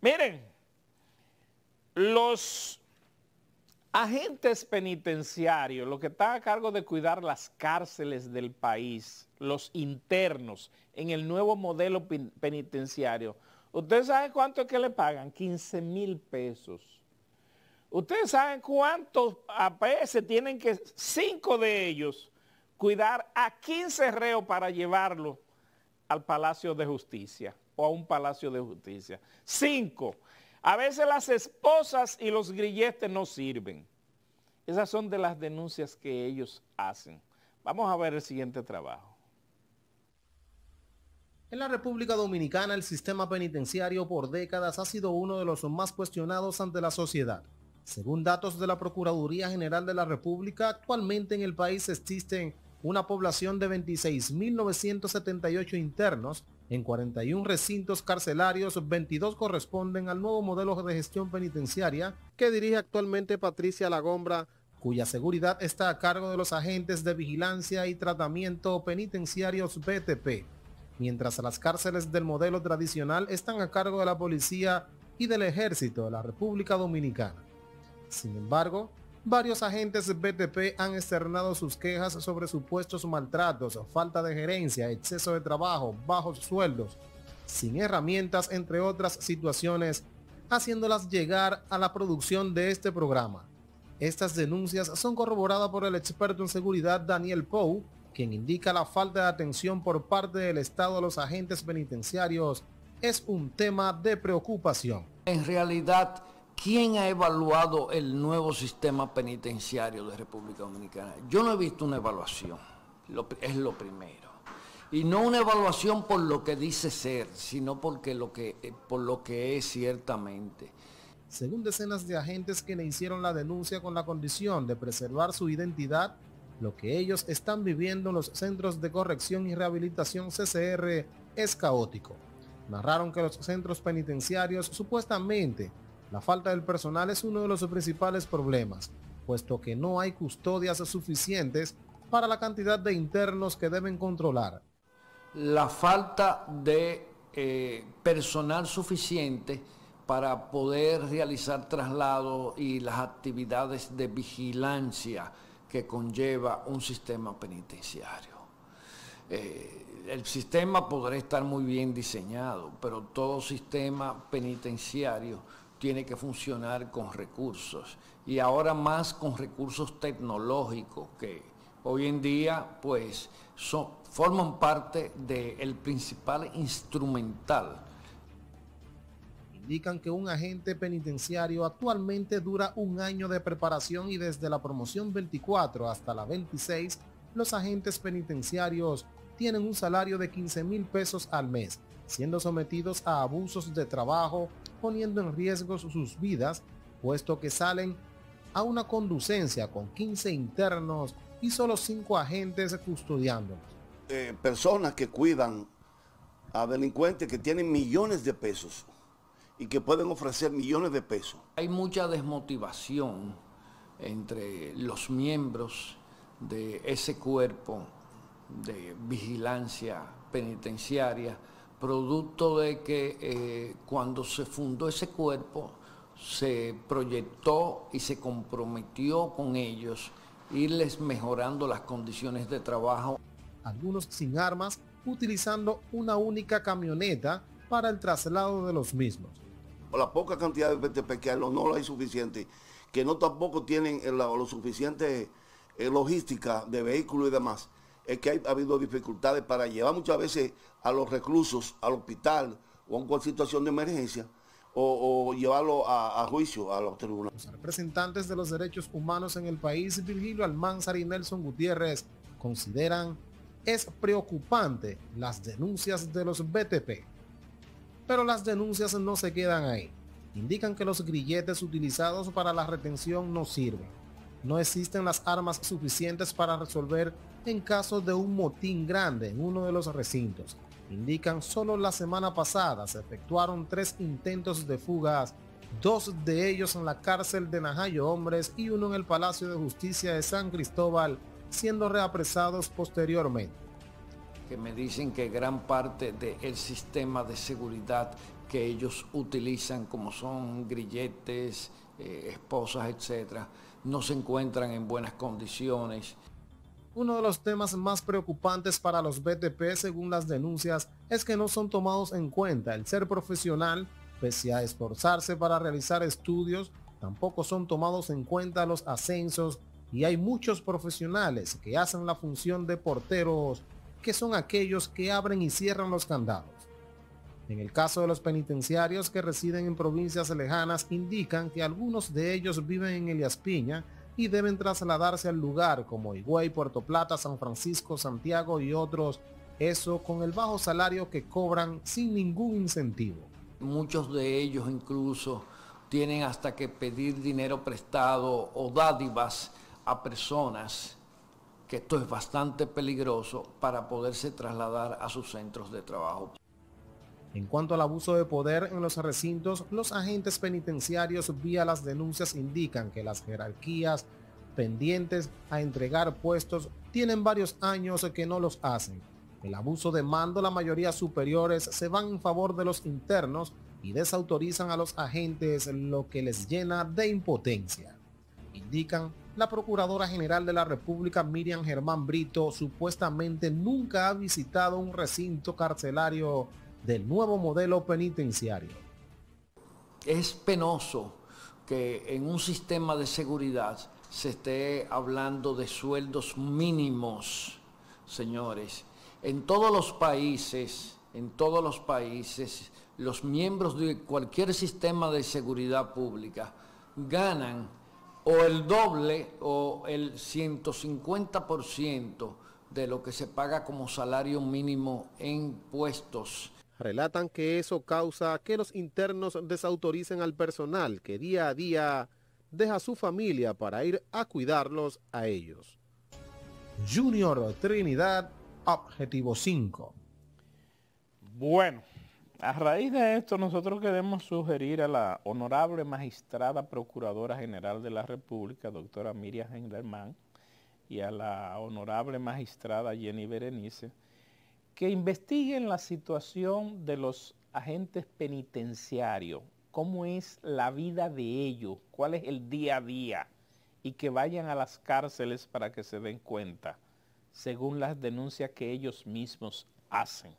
Miren, los agentes penitenciarios, los que están a cargo de cuidar las cárceles del país, los internos en el nuevo modelo penitenciario, ¿ustedes saben cuánto es que le pagan? 15 mil pesos. ¿Ustedes saben cuántos APS tienen que, cinco de ellos, cuidar a 15 reos para llevarlo al Palacio de Justicia? o a un palacio de justicia. Cinco, a veces las esposas y los grilletes no sirven. Esas son de las denuncias que ellos hacen. Vamos a ver el siguiente trabajo. En la República Dominicana el sistema penitenciario por décadas ha sido uno de los más cuestionados ante la sociedad. Según datos de la Procuraduría General de la República, actualmente en el país existen una población de 26.978 internos en 41 recintos carcelarios, 22 corresponden al nuevo modelo de gestión penitenciaria que dirige actualmente Patricia Lagombra, cuya seguridad está a cargo de los agentes de vigilancia y tratamiento penitenciarios BTP, mientras las cárceles del modelo tradicional están a cargo de la policía y del ejército de la República Dominicana. Sin embargo, Varios agentes BTP han externado sus quejas sobre supuestos maltratos, falta de gerencia, exceso de trabajo, bajos sueldos, sin herramientas, entre otras situaciones, haciéndolas llegar a la producción de este programa. Estas denuncias son corroboradas por el experto en seguridad Daniel Pou, quien indica la falta de atención por parte del Estado a los agentes penitenciarios es un tema de preocupación. En realidad, ¿Quién ha evaluado el nuevo sistema penitenciario de República Dominicana? Yo no he visto una evaluación, es lo primero. Y no una evaluación por lo que dice ser, sino porque lo que, eh, por lo que es ciertamente. Según decenas de agentes que le hicieron la denuncia con la condición de preservar su identidad, lo que ellos están viviendo en los centros de corrección y rehabilitación CCR es caótico. Narraron que los centros penitenciarios supuestamente la falta del personal es uno de los principales problemas, puesto que no hay custodias suficientes para la cantidad de internos que deben controlar. La falta de eh, personal suficiente para poder realizar traslados y las actividades de vigilancia que conlleva un sistema penitenciario. Eh, el sistema podrá estar muy bien diseñado, pero todo sistema penitenciario tiene que funcionar con recursos y ahora más con recursos tecnológicos que hoy en día pues son, forman parte del principal instrumental. Indican que un agente penitenciario actualmente dura un año de preparación y desde la promoción 24 hasta la 26 los agentes penitenciarios tienen un salario de 15 mil pesos al mes, siendo sometidos a abusos de trabajo, poniendo en riesgo sus vidas, puesto que salen a una conducencia con 15 internos y solo 5 agentes custodiándolos. Eh, personas que cuidan a delincuentes que tienen millones de pesos y que pueden ofrecer millones de pesos. Hay mucha desmotivación entre los miembros de ese cuerpo de vigilancia penitenciaria, producto de que eh, cuando se fundó ese cuerpo se proyectó y se comprometió con ellos irles mejorando las condiciones de trabajo. Algunos sin armas utilizando una única camioneta para el traslado de los mismos. La poca cantidad de PTP que hay, no la hay suficiente, que no tampoco tienen eh, lo, suficiente eh, logística de vehículos y demás es que ha habido dificultades para llevar muchas veces a los reclusos al hospital o a cualquier situación de emergencia o, llevarlo a, a, juicio a los tribunales. Los representantes de los derechos humanos en el país, Virgilio Almanzar y Nelson Gutiérrez, consideran es preocupante las denuncias de los BTP. Pero las denuncias no se quedan ahí. Indican que los grilletes utilizados para la retención no sirven no existen las armas suficientes para resolver en caso de un motín grande en uno de los recintos. Indican solo la semana pasada se efectuaron tres intentos de fugas, dos de ellos en la cárcel de Najayo Hombres y uno en el Palacio de Justicia de San Cristóbal, siendo reapresados posteriormente. Que me dicen que gran parte del sistema de seguridad que ellos utilizan, como son grilletes, eh, esposas, etcétera, no se encuentran en buenas condiciones. Uno de los temas más preocupantes para los BTP según las denuncias es que no son tomados en cuenta. El ser profesional, pese a esforzarse para realizar estudios, tampoco son tomados en cuenta los ascensos y hay muchos profesionales que hacen la función de porteros, que son aquellos que abren y cierran los candados. En el caso de los penitenciarios que residen en provincias lejanas, indican que algunos de ellos viven en Elias Piña y deben trasladarse al lugar como Higüey, Puerto Plata, San Francisco, Santiago y otros, eso con el bajo salario que cobran sin ningún incentivo. Muchos de ellos incluso tienen hasta que pedir dinero prestado o dádivas a personas, que esto es bastante peligroso, para poderse trasladar a sus centros de trabajo. En cuanto al abuso de poder en los recintos, los agentes penitenciarios vía las denuncias indican que las jerarquías pendientes a entregar puestos tienen varios años que no los hacen. El abuso de mando, la mayoría superiores se van en favor de los internos y desautorizan a los agentes, lo que les llena de impotencia. Indican la Procuradora General de la República Miriam Germán Brito supuestamente nunca ha visitado un recinto carcelario del nuevo modelo penitenciario. Es penoso que en un sistema de seguridad se esté hablando de sueldos mínimos, señores. En todos los países, en todos los países, los miembros de cualquier sistema de seguridad pública ganan o el doble o el 150% de lo que se paga como salario mínimo en puestos relatan que eso causa que los internos desautoricen al personal que día a día deja a su familia para ir a cuidarlos a ellos. Junior Trinidad, objetivo 5. Bueno, a raíz de esto nosotros queremos sugerir a la honorable magistrada procuradora general de la República, doctora Miriam Henderman, y a la honorable magistrada Jenny Berenice, que investiguen la situación de los agentes penitenciarios, cómo es la vida de ellos, cuál es el día a día, y que vayan a las cárceles para que se den cuenta, según las denuncias que ellos mismos hacen.